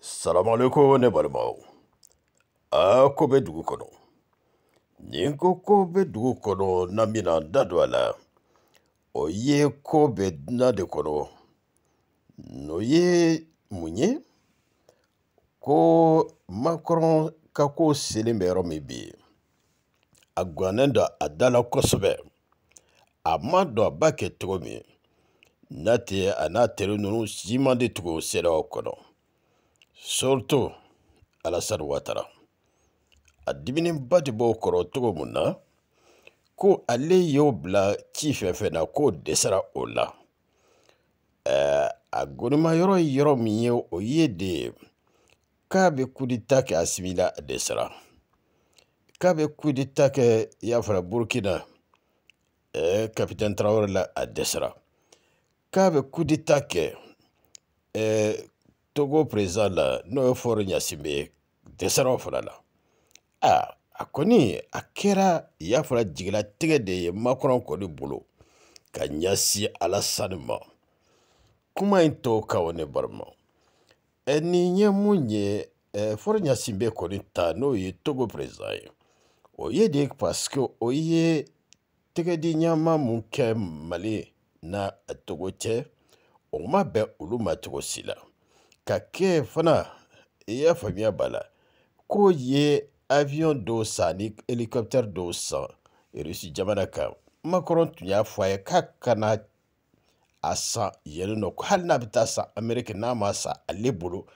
salamaleko ne balimaw a ko bɛ dugu kɔnɔ nin ko ko bɛ dugu kɔnɔ na min na n da don a la o ye ko bɛ dunan de kɔnɔ n'o ye mun ye ko makɔrɔn ka ko selen bɛ yɔrɔ min bi a gwannen don a da la kosɛbɛ a ma dɔn a b'a kɛ cogo min n'a tɛ a n'a teri ninnu si man di tugu seerew kɔnɔ sorito alasani watara a diminenba de b'o kɔrɔ cogo mun na ko ale y'o bila ci fɛn fɛn na k'o dɛsɛra o la ɛɛ euh, a gonimayɔrɔ ye yɔrɔ min ye o ye de ye k'a bɛ kudita kɛ asimila a dɛsɛra k'a bɛ kudita kɛ y'a fɔra burukina ɛɛ kapitɛni tarawele euh, la a dɛsɛra k'a bɛ kudita kɛ ɛɛ togo prezidan ah, la n'o ye fɔri ɲasinbe ye dɛsɛra o fana la a a kɔni a kɛra y'a fɔra jigilatigɛ de ye makɔrɔn kɔni bolo ka ɲɛsin alasani ma kuma in tɔw ka o ne barima ɛ e nin ye mun ye ɛ e, fɔri ɲasinbe kɔni ta n'o ye togo prezidan ye o ye de paseke o ye tɛgɛdi ɲama mun kɛ mali na togo cɛ o ma bɛn olu ma cogo si la ka kɛ fana i y'a faamuya b'a la k'o ye aviyon dɔw san ani helicoptère dɔw san rusi jamana kan makɔrɔn tun y'a fɔ a ye k'a kana a san yen nɔ ko hali n'a bɛ taa san amɛriki n'a ma san ale bolo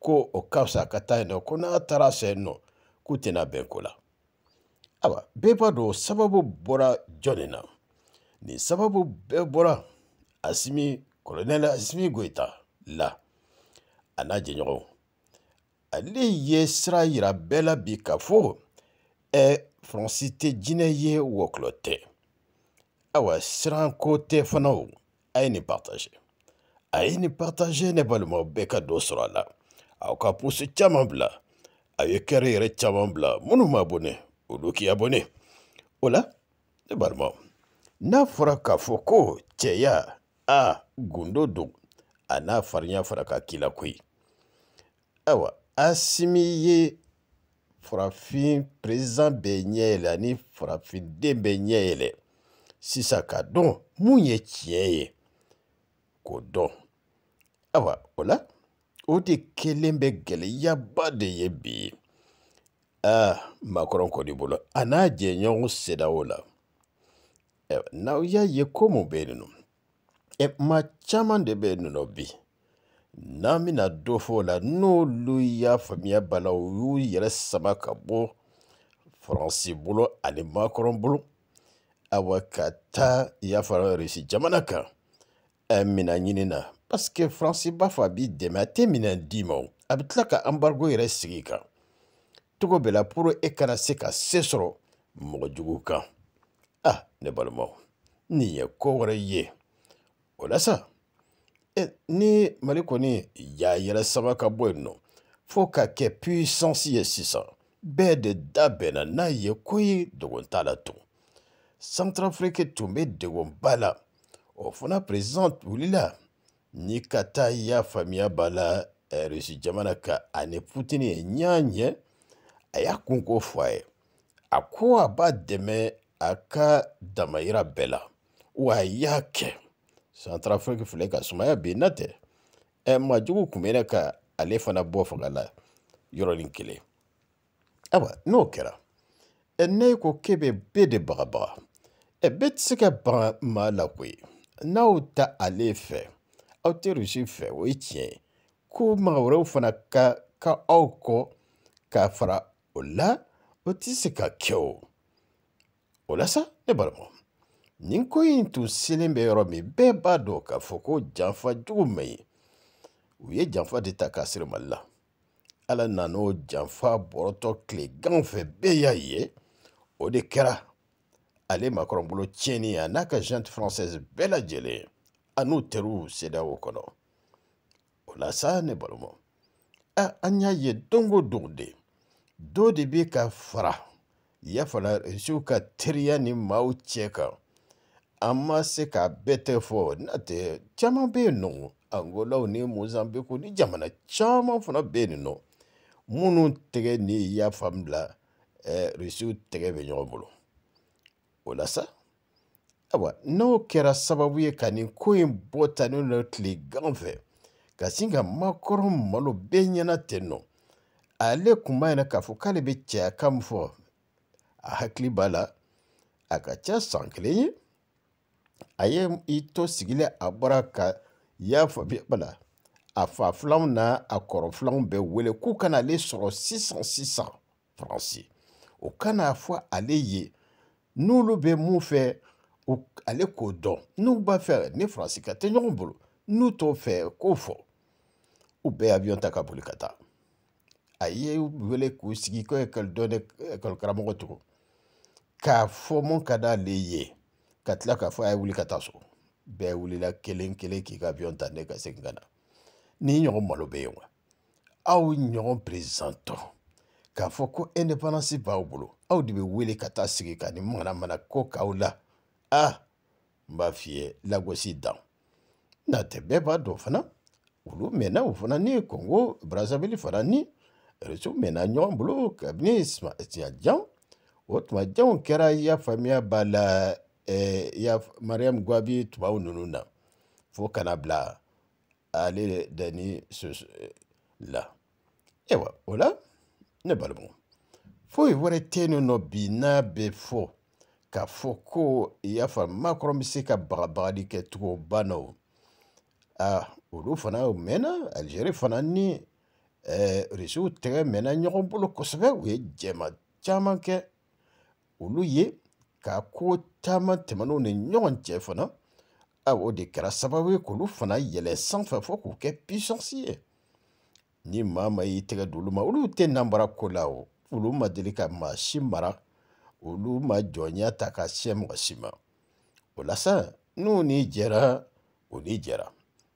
ko o ka fisa ka taa yen nɔ ko n'a taara san yen nɔ k'u tɛna bɛn ko la ayiwa bɛɛ b'a dɔn sababu bɔra jɔn de na nin sababu bɛɛ bɔra asimi kɔlɔnɛli asimi goyita la a n'a jɛɲɔgɔnw ale ye sira yira bɛɛ la bi k'a fɔ ɛ faransi tɛ jinɛ ye wɔkulɔ tɛ ayiwa siranko tɛ fana o a ye nin partage a ye nin partage ne balimaw bɛɛ ka dɔ sɔrɔ a la aw ka poste caman bila a ye kɛrɛ yɛrɛ caman bila minnu ma abonné olu k'i abonné o la ne balimaw n'a fɔra k'a fɔ ko cɛya a gundo don a n'a farinya fara ka k'i la koyi awa Assimi ye farafin perezidan bɛɛ ɲɛ yɛlɛ ani farafinden bɛɛ ɲɛ yɛlɛ sisan ka dɔn mun ye tiɲɛ ye k'o dɔn ayiwa o la o de kɛlen bɛ gɛlɛyaba de ye bi aa makɔrɔn kɔni bolo a n'a jɛɲɔgɔn seda o la n'aw y'a ye ko mun bɛ yen nɔ maa caman de bɛ yen nɔ bi n'an bɛna dɔ fɔ o la n'olu y'a faamuya bana u y'u yɛrɛ sama ka bɔ faransi bolo ani makɔrɔn bolo awa ka taa y'a fara rusi jamana kan a mina ɲini na paske faransi b'a fɔ a b'i dɛmɛ a tɛ minɛn d'i ma a bɛ tila ka anbarigo yɛrɛ sigi kan cogo bɛɛ la pour e kana se ka se sɔrɔ mɔgɔ jugu kan ah ne balimaw nin ye ko wɛrɛ ye o la sa Eh, ni mali kɔni y'a yɛrɛ sama ka bɔ yen nɔ fo ka kɛ puissance ye sisan bɛɛ de da bɛnna n'a ye ko ye dogo t'a la tun santarafiriki tun bɛ degun ba la o fana president wulila ni ka taa y'a faamuya b'a la rusi jamana kan ani putini ye ɲa ɲɛ a y'a kunko fɔ a ye a ko a b'a dɛmɛ a ka damayira bɛɛ la wa a y'a kɛ santarafiriki filɛ ka sumaya ben eh, na tɛ ɛ majugu kun bɛna ka ale fana bɔ fanga la yɔrɔnin kelen ayiwa n'o kɛra ɛ eh, ne ko k'e bɛ bɛɛ de bagabaga ɛ eh, bɛɛ tɛ se ka baga maa la koyi n'aw ta ale fɛ aw tɛ rusi fɛ o ye tiɲɛ ye ko maga wɛrɛw fana ka ka aw kɔ k'a fara o la o tɛ se ka kɛ o o la sa ne balima Ninkou yintou selenbe yoromi ben bado ka foko janfa djou mey. Ouye janfa ditaka sirman la. Ala nanou janfa borotokle gangfe beya ye. Ode kera. Ale makron bolo tjeni anaka jant franses bela jeli. Anou teru seda wakono. Ola sa ne balo mo. A anya ye dongo dugde. Dodi bi ka fara. Ya fola sou ka teri anima ou tjeka. an ma se k'a bɛɛ tɛ fɔ n'a tɛ caman bɛ yen nɔ angolaw ni mozambiku ni jamana caman fana bɛ yen nɔ minnu tɛgɛ ni y'a faamula ɛɛ rusiw tɛgɛ bɛ ɲɔgɔn bolo o la sa ayiwa n'o kɛra sababu ye ka nin ko in bɔ tanen don tilegan fɛ ka sin ka makɔrɔ malo bɛɛ ɲɛna ten nɔ ale tun b'a yɛrɛ k'a fɔ k'ale bɛ cɛya kan min fɔ a hakili b'a la a ka ca san kelen ye a ye i to sigilen a bɔra ka yafa la a fa filanw n'a a kɔrɔ filanw bɛɛ wele k'u kana ale sɔrɔ sisan sisan faransi o kana fɔ ale ye n'olu bɛ mun fɛ ale k'o dɔn n'u b'a fɛ ni faransi ka tɛ ɲɔgɔn bolo n'u t'o fɛ k'o fɔ u bɛɛ avion ta ka boli ka taa a ye wele k'u sigi ko ekɔli dɔn ekɔli karamɔgɔ tugun k'a fɔ mun ka d'ale ye ka tila k'a fɔ a ye wuli ka taa so bɛɛ wulila kelen kelen k'i ka avion ta ne ka segin ka na ni ɲɔgɔn malo bɛ yen wa aw ɲɔgɔn perezan tɔ k'a fɔ ko indépendance b'aw bolo aw de bɛ wele ka taa sigi ka nin manamana ko k'aw la ah n b'a f'i ye lagosi dan n'a tɛ bɛɛ b'a dɔn fana olu mɛnna o fana ni congo brazzaville fana ni reso mɛnna ɲɔgɔn bolo kabini siɲɛ jan o tuma janw kɛra i y'a faamuya b'a la eh, ya mariam gwabi tubabu ninnu na fo kana bila ale da ni soso la ayiwa eh o la ne balimaw foyi wɛrɛ tɛ yen nɔ bi n'a bɛ fɔ k'a fɔ ko i y'a faamu maakɔrɔ bɛ se ka bagabagali kɛ cogo ba na o aa ah, olu fana mɛnna alizeri fana ni ɛɛ irisiw tɛgɛ mɛnna ɲɔgɔn bolo kosɛbɛ u ye jɛma caman kɛ olu ye ka ko caman tɛmɛnw ni ɲɔgɔn cɛ fana awo o de kɛra sababu ye k'olu fana yɛlɛ sanfɛ fo k'u kɛ pisɔnsi ye ni maa maa y'i tɛgɛ di olu ma olu tɛ nanbara ko la o olu ma deli ka maa si mara olu ma jɔnya ta ka siyɛ mɔgɔ si ma o la sa n'u ni jɛra o ni jɛra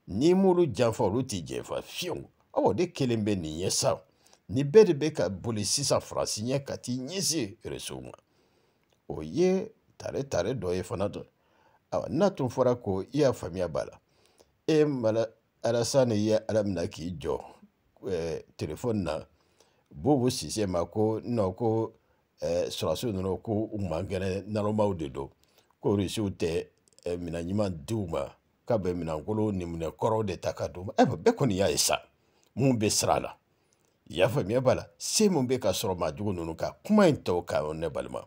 n'i m'olu janfa olu t'i janfa fiyewu awo de kelen bɛ nin ye sa nin bɛɛ de bɛ ka boli sisan faransi ɲɛ ka t'i ɲɛsin eresow ma o ye tare-tare dɔ ye fana dɔ n'a tun fɔra ko i y'a faamuya b'a la e mala alasani ye ala minɛ k'i jɔ e, telefɔni na bobo sise ma e, ko nɔ ko ɛɛ sɔrɔsiw ninnu ko u man kɛnɛ nalomaw de don ko rusiw tɛ ɛ minɛn ɲuman di u ma k'a bɛ minɛnkolon ni minɛnkɔrɔw de ta ka di u ma ayiwa bɛɛ kɔni y'a ye sa mun bɛ sira la i y'a faamuya b'a la se min bɛ ka sɔrɔ maa jugu ninnu kan kuma in tɔw kan ne balima.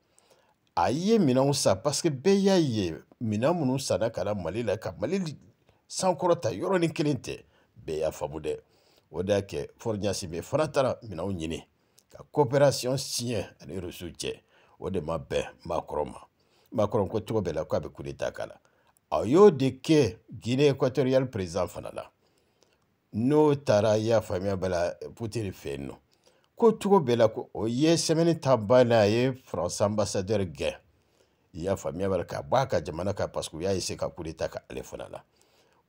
a ye minɛnw san paseke bɛɛ y'a ye minɛn minnu sanna ka na mali la ka mali sankɔrɔta yɔrɔnin kelen tɛ bɛɛ y'a faamu dɛ o de y'a kɛ fɔriɲasibe fana taara minɛnw ɲini ka kɔpɛrasiyɔn siɲɛ ani rusu cɛ o de ma bɛn maakɔrɔ ma maakɔrɔ ko cogo bɛɛ la ko a bɛ kudeta k'a la a y'o de kɛ guinée équatoriale président fana la n'o taara i y'a faamuya bala putini fɛ yen nɔ ko cogo bɛɛ la ko o ye sɛmɛni ta bannen a ye faransi ambassadɛri gɛn i y'a faamuya b'a la k'a bɔ a ka jamana kan parce que u y'a ese ka coup d'etat kɛ ale fana la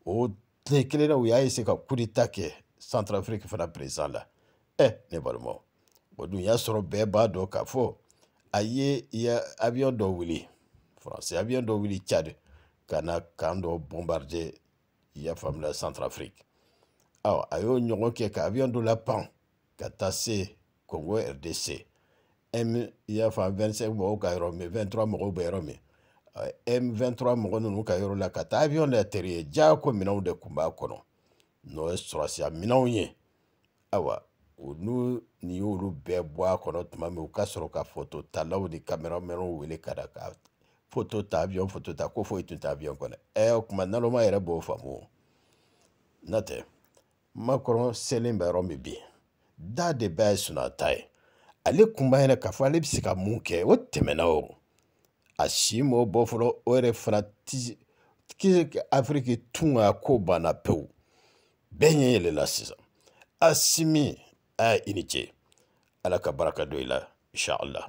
o tile kelen na u y'a ese ka coup d'etat kɛ centrafrique fana président la ɛ ne balimaw o dun y'a sɔrɔ bɛɛ b'a dɔn k'a fɔ a ye avion dɔ wuli faransi avion dɔ wuli cad ka na kan dɔ bombarde i y'a faamuya centrafrique aw a y'o ɲɔgɔn kɛ ka avion dɔ la pan ka taa se Congo RDC M i y'a fɔ 25 mɔgɔw ka yɔrɔ min 23 mɔgɔw bɛ yɔrɔ min euh, M23 mɔgɔ ninnu ka yɔrɔ la ka taa avion de atterrir ja ko minɛnw de tun b'a kɔnɔ n'o ye sɔrɔsiya minɛnw ye ayiwa u n'u nin y'olu bɛɛ bɔ a kɔnɔ tuma min u ka sɔrɔ ka foto talaw ni kameramɛnw wele ka da ka foto ta avion foto ta ko foyi tun tɛ avion kɔnɔ ɛ o tuma naloma yɛrɛ b'o faamu o n'o tɛ makɔrɔn selen bɛ yɔrɔ min bi da de bɛɛ ye sunata ye ale kun b'a yɛrɛ k'a fɔ ale bɛ se ka mun kɛ o tɛmɛna o a si m'o bɔ fɔlɔ o yɛrɛ fana ti afiriki tun ka ko banna pewu bɛɛ ɲɛ yɛlɛla sisan asimi a i ni ce ala ka barika don i la insha allah